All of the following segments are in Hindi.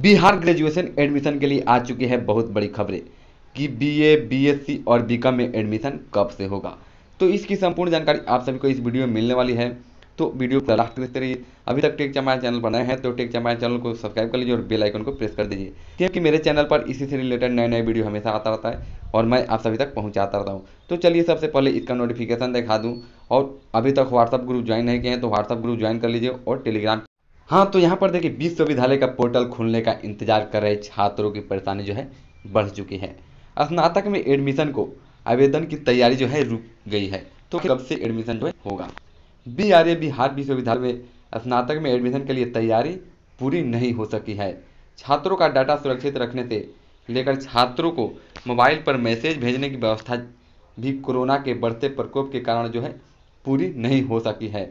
बिहार ग्रेजुएशन एडमिशन के लिए आ चुकी है बहुत बड़ी खबरें कि बीए, बीएससी और बीकॉम में एडमिशन कब से होगा तो इसकी संपूर्ण जानकारी आप सभी को इस वीडियो में मिलने वाली है तो वीडियो को लास्ट देखते रहिए अभी तक टेक चमाया चैनल बनाए हैं तो टेक चमाया चैनल को सब्सक्राइब कर लीजिए और बेल आइकन को प्रेस कर दीजिए क्योंकि मेरे चैनल पर इसी से रिलेटेड नए नए वीडियो हमेशा आता रहता है और मैं आप सभी तक पहुंचाता रहता हूं तो चलिए सबसे पहले इसका नोटिफिकेशन दिखा दूँ और अभी तक व्हाट्सअप ग्रुप ज्वाइन नहीं किए हैं तो व्हाट्सअप ग्रुप ज्वाइन कर लीजिए और टेलीग्राम हाँ तो यहाँ पर देखिए विश्वविद्यालय का पोर्टल खुलने का इंतजार कर रहे छात्रों की परेशानी जो है बढ़ चुकी है स्नातक में एडमिशन को आवेदन की तैयारी जो है रुक गई है तो कब से एडमिशन जो है होगा बी आर ए बिहार विश्वविद्यालय में स्नातक में एडमिशन के लिए तैयारी पूरी नहीं हो सकी है छात्रों का डाटा सुरक्षित रखने से लेकर छात्रों को मोबाइल पर मैसेज भेजने की व्यवस्था भी कोरोना के बढ़ते प्रकोप के कारण जो है पूरी नहीं हो सकी है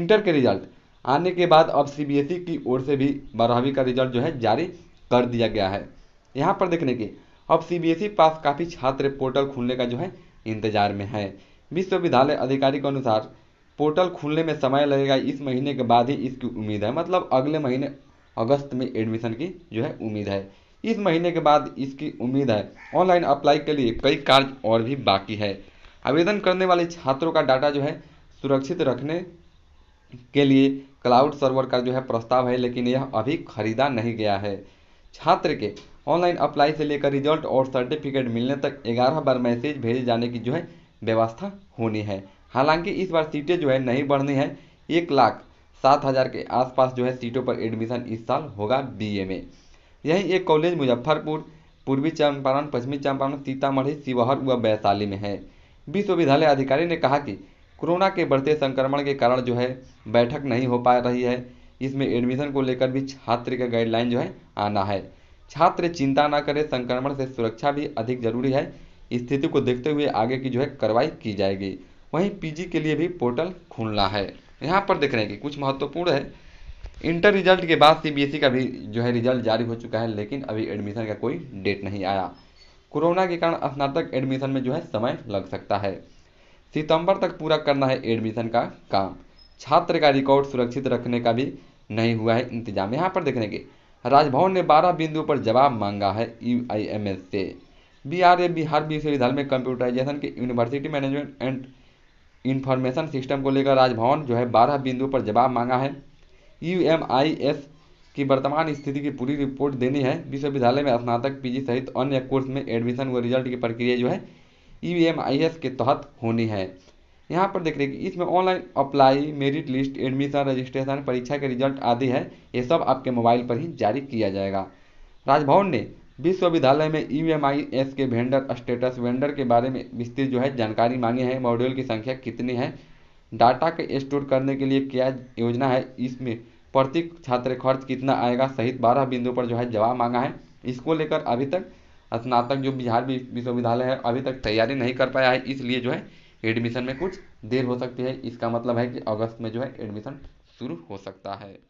इंटर के रिजल्ट आने के बाद अब सी e की ओर से भी बारहवीं का रिजल्ट जो है जारी कर दिया गया है यहाँ पर देखने के अब सी e पास काफ़ी छात्र पोर्टल खुलने का जो है इंतजार में है विश्वविद्यालय अधिकारी के अनुसार पोर्टल खुलने में समय लगेगा इस महीने के बाद ही इसकी उम्मीद है मतलब अगले महीने अगस्त में एडमिशन की जो है उम्मीद है इस महीने के बाद इसकी उम्मीद है ऑनलाइन अप्लाई के लिए कई कार्य और भी बाकी है आवेदन करने वाले छात्रों का डाटा जो है सुरक्षित रखने के लिए क्लाउड सर्वर का जो है प्रस्ताव है लेकिन यह अभी खरीदा नहीं गया है छात्र के ऑनलाइन अप्लाई से लेकर रिजल्ट और सर्टिफिकेट मिलने तक ग्यारह बार मैसेज भेजे जाने की जो है व्यवस्था होनी है हालांकि इस बार सीटें जो है नहीं बढ़नी है एक लाख सात हज़ार के आसपास जो है सीटों पर एडमिशन इस साल होगा बीए में यही एक कॉलेज मुजफ्फरपुर पूर्वी चंपारण पश्चिमी चंपारण सीतामढ़ी शिवहर व वैशाली में है विश्वविद्यालय अधिकारी ने कहा कि कोरोना के बढ़ते संक्रमण के कारण जो है बैठक नहीं हो पा रही है इसमें एडमिशन को लेकर भी छात्र का गाइडलाइन जो है आना है छात्र चिंता ना करें संक्रमण से सुरक्षा भी अधिक जरूरी है स्थिति को देखते हुए आगे की जो है कार्रवाई की जाएगी वहीं पीजी के लिए भी पोर्टल खुलना है यहाँ पर देख रहे हैं कि कुछ महत्वपूर्ण है इंटर रिजल्ट के बाद सीबीएसई e का भी जो है रिजल्ट जारी हो चुका है लेकिन अभी एडमिशन का कोई डेट नहीं आया कोरोना के कारण स्नातक एडमिशन में जो है समय लग सकता है सितंबर तक पूरा करना है एडमिशन का काम छात्र का रिकॉर्ड सुरक्षित रखने का भी नहीं हुआ है इंतजाम यहाँ पर देखने के राजभवन ने बारह बिंदुओं पर जवाब मांगा है यू आई एम एस से बिहार बिहार विश्वविद्यालय में कंप्यूटराइजेशन के university management and information system को लेकर राजभवन जो है बारह बिंदुओं पर जवाब मांगा है यू एम आई एस की वर्तमान स्थिति की पूरी रिपोर्ट देनी है विश्वविद्यालय में स्नातक पीजी सहित अन्य कोर्स में एडमिशन व रिजल्ट की प्रक्रिया जो है ई e के तहत होनी है यहाँ पर देख रहे इसमें online apply merit list admission registration परीक्षा के रिजल्ट आदि है ये सब आपके मोबाइल पर ही जारी किया जाएगा राजभवन ने विश्वविद्यालय में ई e के वेंडर स्टेटस वेंडर के बारे में विस्तृत जो है जानकारी मांगी है मॉड्यूल की संख्या कितनी है डाटा के स्टोर करने के लिए क्या योजना है इसमें प्रति छात्र खर्च कितना आएगा सहित बारह बिंदु पर जो है जवाब मांगा है इसको लेकर अभी तक स्नातक जो बिहार विश्वविद्यालय है अभी तक तैयारी नहीं कर पाया है इसलिए जो है एडमिशन में कुछ देर हो सकती है इसका मतलब है कि अगस्त में जो है एडमिशन शुरू हो सकता है